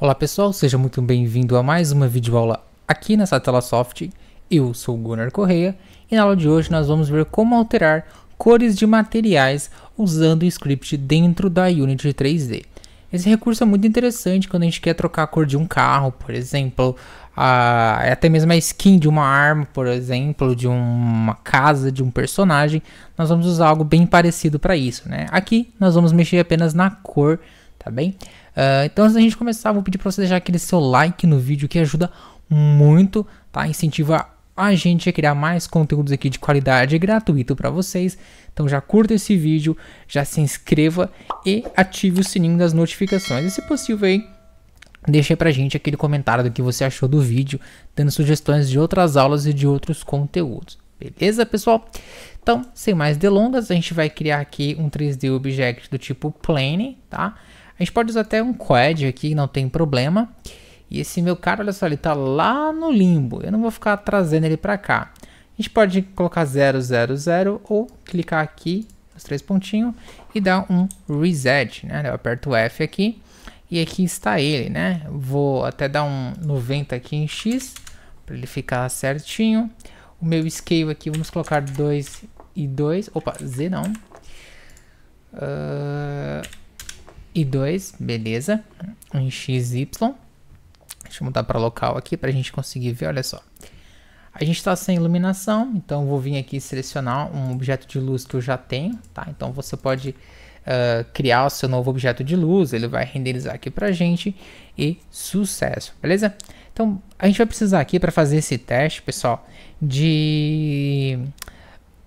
Olá pessoal, seja muito bem-vindo a mais uma videoaula aqui na Satellosoft. Eu sou o Gunnar Correia e na aula de hoje nós vamos ver como alterar cores de materiais usando o script dentro da Unity 3D. Esse recurso é muito interessante quando a gente quer trocar a cor de um carro, por exemplo, a, é até mesmo a skin de uma arma, por exemplo, de uma casa, de um personagem. Nós vamos usar algo bem parecido para isso, né? Aqui nós vamos mexer apenas na cor tá bem? Uh, então antes da gente começar, vou pedir para você deixar aquele seu like no vídeo que ajuda muito, tá? Incentiva a gente a criar mais conteúdos aqui de qualidade gratuito para vocês. Então já curta esse vídeo, já se inscreva e ative o sininho das notificações. E se possível aí, deixe pra gente aquele comentário do que você achou do vídeo, dando sugestões de outras aulas e de outros conteúdos. Beleza, pessoal? Então, sem mais delongas, a gente vai criar aqui um 3D Object do tipo Plane, tá? A gente pode usar até um quad aqui, não tem problema. E esse meu cara, olha só, ele tá lá no limbo. Eu não vou ficar trazendo ele para cá. A gente pode colocar 000 ou clicar aqui nos três pontinhos e dar um reset, né? Eu aperto F aqui e aqui está ele, né? Vou até dar um 90 aqui em X para ele ficar certinho. O meu scale aqui, vamos colocar 2 e 2. Opa, Z não. Uh, e 2, beleza, em XY. Deixa eu mudar para local aqui para a gente conseguir ver, olha só. A gente está sem iluminação, então vou vir aqui selecionar um objeto de luz que eu já tenho, tá? Então você pode uh, criar o seu novo objeto de luz, ele vai renderizar aqui para a gente e sucesso, beleza? Então a gente vai precisar aqui para fazer esse teste, pessoal, de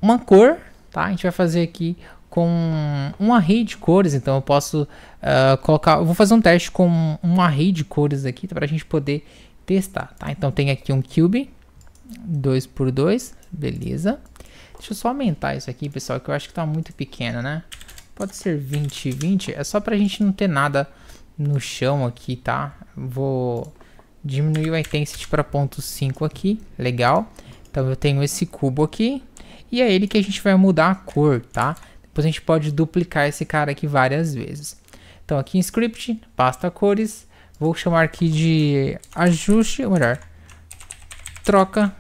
uma cor, tá? A gente vai fazer aqui com um array de cores, então eu posso uh, colocar, eu vou fazer um teste com um array de cores aqui tá, para a gente poder testar, tá? Então tem aqui um cube, 2 por 2 beleza. Deixa eu só aumentar isso aqui, pessoal, que eu acho que tá muito pequeno, né? Pode ser 20, 20, é só para a gente não ter nada no chão aqui, tá? Vou diminuir o intensity para 0.5 aqui, legal. Então eu tenho esse cubo aqui, e é ele que a gente vai mudar a cor, tá? Depois a gente pode duplicar esse cara aqui várias vezes. Então aqui em script, pasta cores, vou chamar aqui de ajuste, ou melhor, troca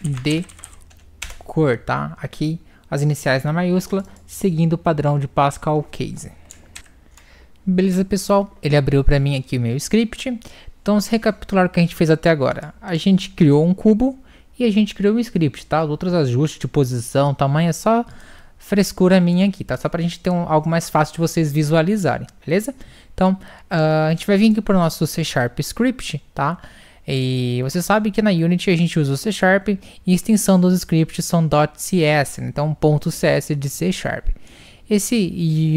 de cor, tá? Aqui as iniciais na maiúscula, seguindo o padrão de Pascal Case. Beleza, pessoal? Ele abriu para mim aqui o meu script. Então, se recapitular o que a gente fez até agora. A gente criou um cubo e a gente criou o script, tá? Outros ajustes de posição, tamanho é só frescura minha aqui, tá? Só pra gente ter um, algo mais fácil de vocês visualizarem, beleza? Então, uh, a gente vai vir aqui pro nosso C Sharp Script, tá? E você sabe que na Unity a gente usa o C Sharp e a extensão dos scripts são .cs, né? então .cs de C Sharp esse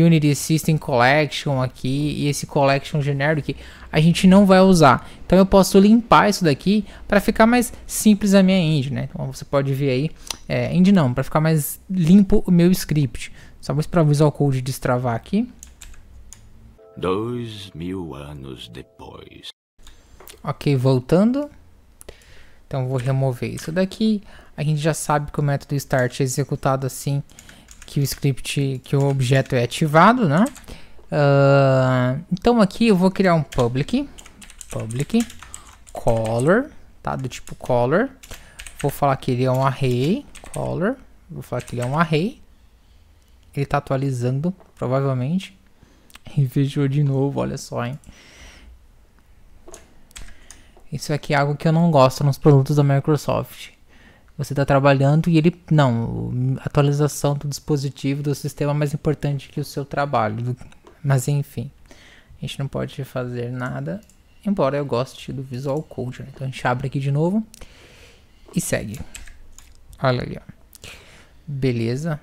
Unity System Collection aqui e esse Collection Generic a gente não vai usar. Então eu posso limpar isso daqui para ficar mais simples a minha Engine, né? Então você pode ver aí, é, end não, para ficar mais limpo o meu script. Só vou esperar o Visual Code destravar aqui. Dois mil anos depois. Ok, voltando. Então vou remover isso daqui. A gente já sabe que o método start é executado assim que o script, que o objeto é ativado, né? Uh, então aqui eu vou criar um public, public color, tá? Do tipo color. Vou falar que ele é um array, color. Vou falar que ele é um array. Ele tá atualizando, provavelmente. E fechou de novo, olha só, hein? Isso aqui é algo que eu não gosto nos produtos da Microsoft. Você está trabalhando e ele. Não, atualização do dispositivo, do sistema é mais importante que o seu trabalho. Mas enfim, a gente não pode fazer nada. Embora eu goste do Visual Code. Né? Então a gente abre aqui de novo e segue. Olha ali, ó. Beleza.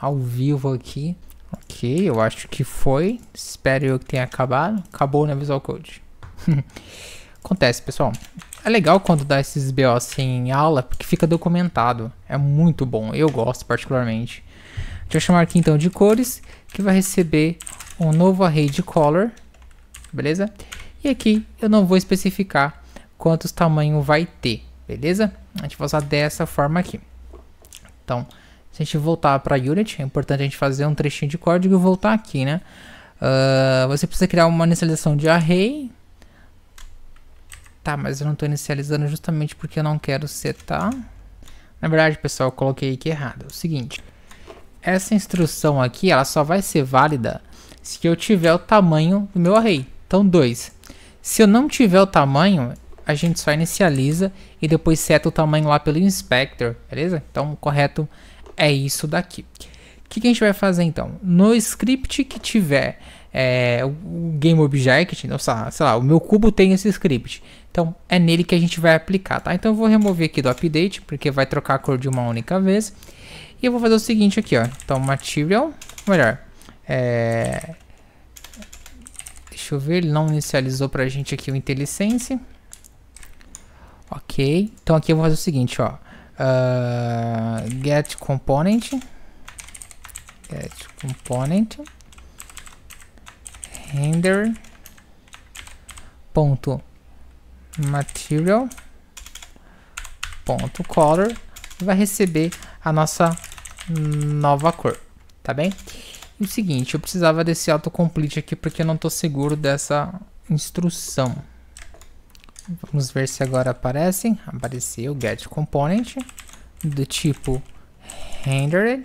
Ao vivo aqui. Ok, eu acho que foi. Espero eu que tenha acabado. Acabou na né, Visual Code. Acontece, pessoal. É legal quando dá esses BO assim em aula, porque fica documentado. É muito bom, eu gosto particularmente. Deixa eu chamar aqui então de cores, que vai receber um novo array de color, beleza? E aqui eu não vou especificar quantos tamanho vai ter, beleza? A gente vai usar dessa forma aqui. Então, se a gente voltar para unit, é importante a gente fazer um trechinho de código e voltar aqui, né? Uh, você precisa criar uma inicialização de array, Tá, mas eu não estou inicializando justamente porque eu não quero setar. Tá? Na verdade, pessoal, eu coloquei aqui errado. É o seguinte, essa instrução aqui, ela só vai ser válida se eu tiver o tamanho do meu array. Então, 2. Se eu não tiver o tamanho, a gente só inicializa e depois seta o tamanho lá pelo inspector, beleza? Então, correto é isso daqui. O que, que a gente vai fazer então? No script que tiver é, o GameObject, nossa, sei lá, o meu cubo tem esse script. Então é nele que a gente vai aplicar, tá? Então eu vou remover aqui do update, porque vai trocar a cor de uma única vez. E eu vou fazer o seguinte aqui, ó. Então material, melhor, é... Deixa eu ver, ele não inicializou pra gente aqui o IntelliSense. Ok, então aqui eu vou fazer o seguinte, ó. Uh, get component get component render ponto material ponto color vai receber a nossa nova cor tá bem e o seguinte eu precisava desse autocomplete aqui porque eu não estou seguro dessa instrução vamos ver se agora aparecem apareceu get component do tipo rendered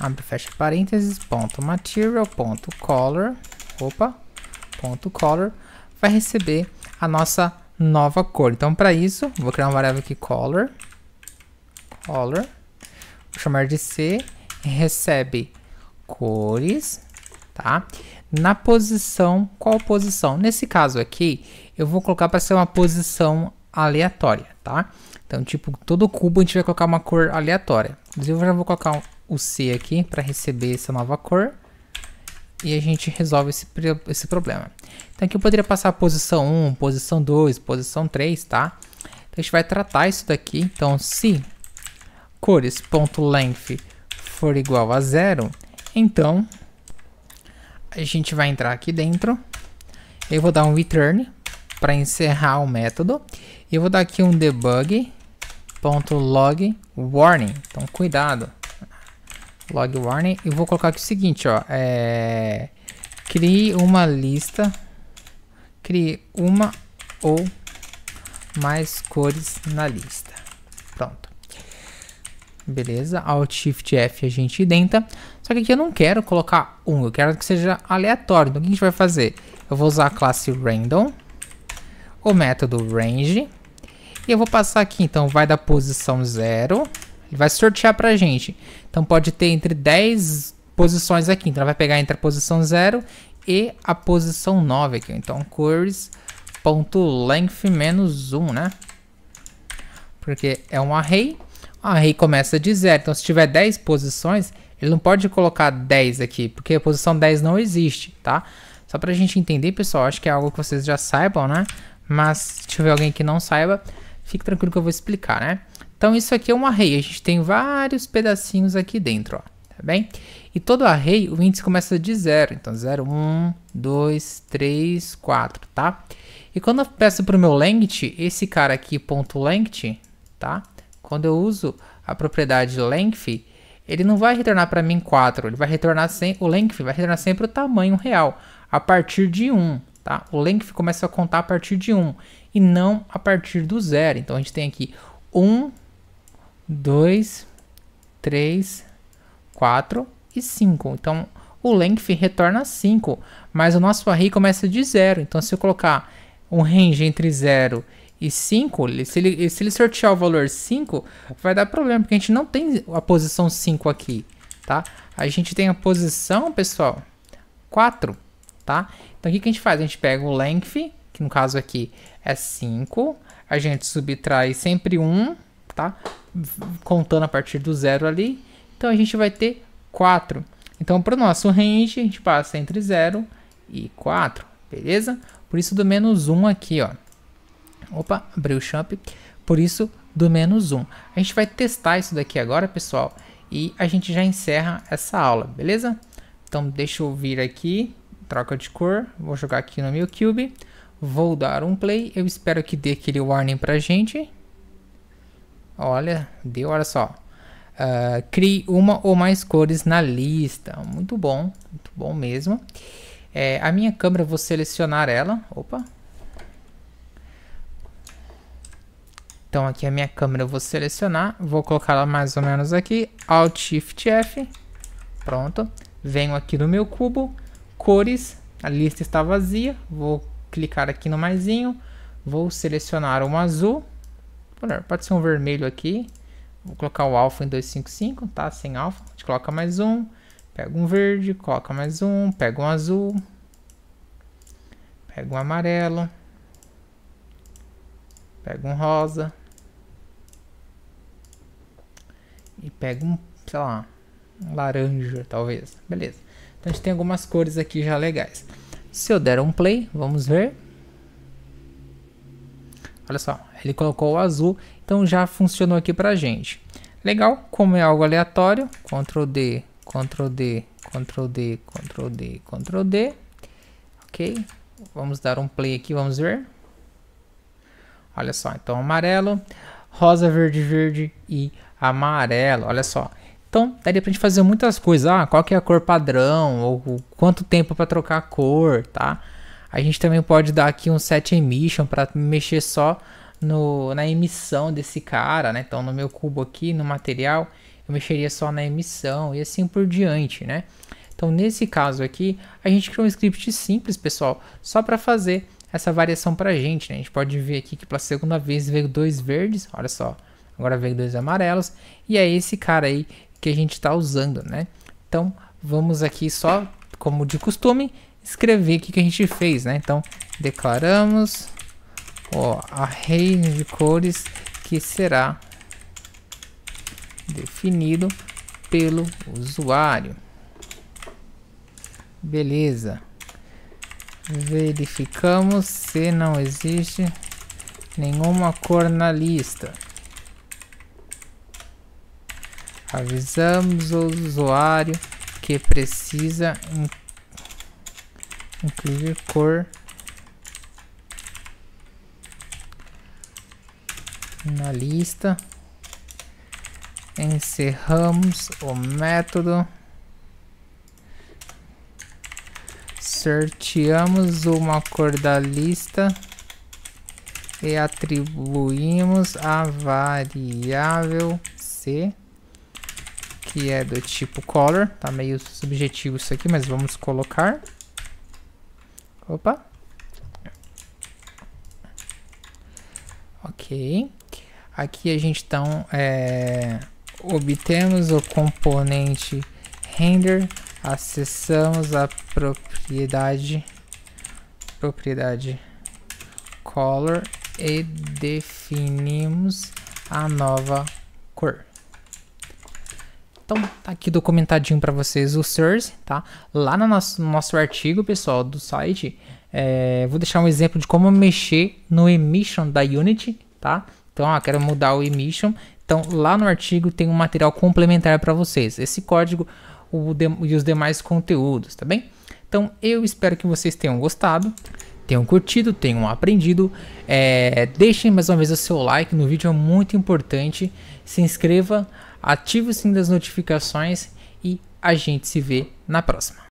abre fecha parênteses ponto material ponto color opa ponto color vai receber a nossa nova cor então para isso vou criar uma variável aqui color color vou chamar de c recebe cores tá na posição qual posição nesse caso aqui eu vou colocar para ser uma posição aleatória tá então tipo todo cubo a gente vai colocar uma cor aleatória inclusive eu já vou colocar um o C aqui para receber essa nova cor e a gente resolve esse, esse problema. Então aqui eu poderia passar posição 1, posição 2, posição 3, tá? Então a gente vai tratar isso daqui. Então se cores.length for igual a zero, então a gente vai entrar aqui dentro. Eu vou dar um return para encerrar o método. E eu vou dar aqui um debug.log warning. Então cuidado log warning e vou colocar aqui o seguinte, ó, é, crie uma lista, crie uma ou mais cores na lista. Pronto. Beleza, Alt Shift F a gente identa. Só que aqui eu não quero colocar um, eu quero que seja aleatório. Então o que a gente vai fazer? Eu vou usar a classe Random, o método Range, e eu vou passar aqui, então vai da posição 0 ele vai sortear pra gente. Então pode ter entre 10 posições aqui. Então ela vai pegar entre a posição 0 e a posição 9 aqui. Então queries.length menos 1, né? Porque é um array. O array começa de 0. Então se tiver 10 posições, ele não pode colocar 10 aqui, porque a posição 10 não existe, tá? Só pra gente entender, pessoal, acho que é algo que vocês já saibam, né? Mas se tiver alguém que não saiba, fique tranquilo que eu vou explicar, né? Então isso aqui é um array, a gente tem vários pedacinhos aqui dentro, ó, tá bem? E todo array, o índice começa de 0, então 0, 1, 2, 3, 4, tá? E quando eu peço para o meu length, esse cara aqui, ponto length, tá? Quando eu uso a propriedade length, ele não vai retornar para mim 4, ele vai retornar sem o length vai retornar sempre o tamanho real, a partir de 1, tá? O length começa a contar a partir de 1 e não a partir do 0, Então a gente tem aqui 1 2, 3, 4 e 5. Então, o length retorna 5, mas o nosso array começa de 0. Então, se eu colocar um range entre 0 e 5, se ele, se ele sortear o valor 5, vai dar problema, porque a gente não tem a posição 5 aqui, tá? A gente tem a posição, pessoal, 4, tá? Então, o que, que a gente faz? A gente pega o length, que no caso aqui é 5, a gente subtrai sempre 1, tá? contando a partir do zero ali. Então a gente vai ter 4. Então para o nosso range a gente passa entre 0 e 4, beleza? Por isso do menos 1 aqui, ó. Opa, abriu o champ. Por isso do menos 1. A gente vai testar isso daqui agora, pessoal. E a gente já encerra essa aula, beleza? Então deixa eu vir aqui, troca de cor. Vou jogar aqui no meu cube. Vou dar um play. Eu espero que dê aquele warning pra gente. Olha, deu, olha só. Uh, crie uma ou mais cores na lista. Muito bom, muito bom mesmo. É, a minha câmera, vou selecionar ela. Opa. Então aqui a minha câmera eu vou selecionar, vou colocar ela mais ou menos aqui, Alt Shift F, pronto. Venho aqui no meu cubo, cores, a lista está vazia, vou clicar aqui no maisinho, vou selecionar um azul, pode ser um vermelho aqui. Vou colocar o alfa em 255, tá? Sem alfa. A gente coloca mais um. Pega um verde, coloca mais um. Pega um azul. Pega um amarelo. Pega um rosa. E pega um, sei lá, um laranja, talvez. Beleza. Então a gente tem algumas cores aqui já legais. Se eu der um play, vamos ver. Olha só, ele colocou o azul, então já funcionou aqui pra gente. Legal, como é algo aleatório, Ctrl D, Ctrl D, Ctrl D, Ctrl D, Ctrl D. Ok, vamos dar um play aqui, vamos ver. Olha só, então amarelo, rosa, verde, verde e amarelo, olha só. Então, daria pra gente fazer muitas coisas. Ah, qual que é a cor padrão? Ou quanto tempo para trocar a cor, tá? A gente também pode dar aqui um set emission para mexer só no, na emissão desse cara, né? Então no meu cubo aqui, no material, eu mexeria só na emissão e assim por diante, né? Então nesse caso aqui, a gente criou um script simples, pessoal, só para fazer essa variação para a gente, né? A gente pode ver aqui que pela segunda vez veio dois verdes, olha só, agora veio dois amarelos, e é esse cara aí que a gente está usando, né? Então vamos aqui só, como de costume, escrever o que, que a gente fez, né? Então, declaramos o array de cores que será definido pelo usuário. Beleza. Verificamos se não existe nenhuma cor na lista. Avisamos o usuário que precisa inclusive cor na lista encerramos o método sorteamos uma cor da lista e atribuímos a variável c que é do tipo color tá meio subjetivo isso aqui mas vamos colocar Opa. Ok. Aqui a gente então é, obtemos o componente render, acessamos a propriedade propriedade color e definimos a nova cor. Então, tá aqui documentadinho para vocês o SIRS, tá? Lá no nosso, no nosso artigo, pessoal, do site, é, vou deixar um exemplo de como mexer no emission da Unity, tá? Então, ó, quero mudar o emission. Então, lá no artigo tem um material complementar para vocês. Esse código de, e os demais conteúdos, tá bem? Então, eu espero que vocês tenham gostado tenham curtido, tenham aprendido. É, deixem mais uma vez o seu like no vídeo, é muito importante. Se inscreva, ative o sininho das notificações e a gente se vê na próxima.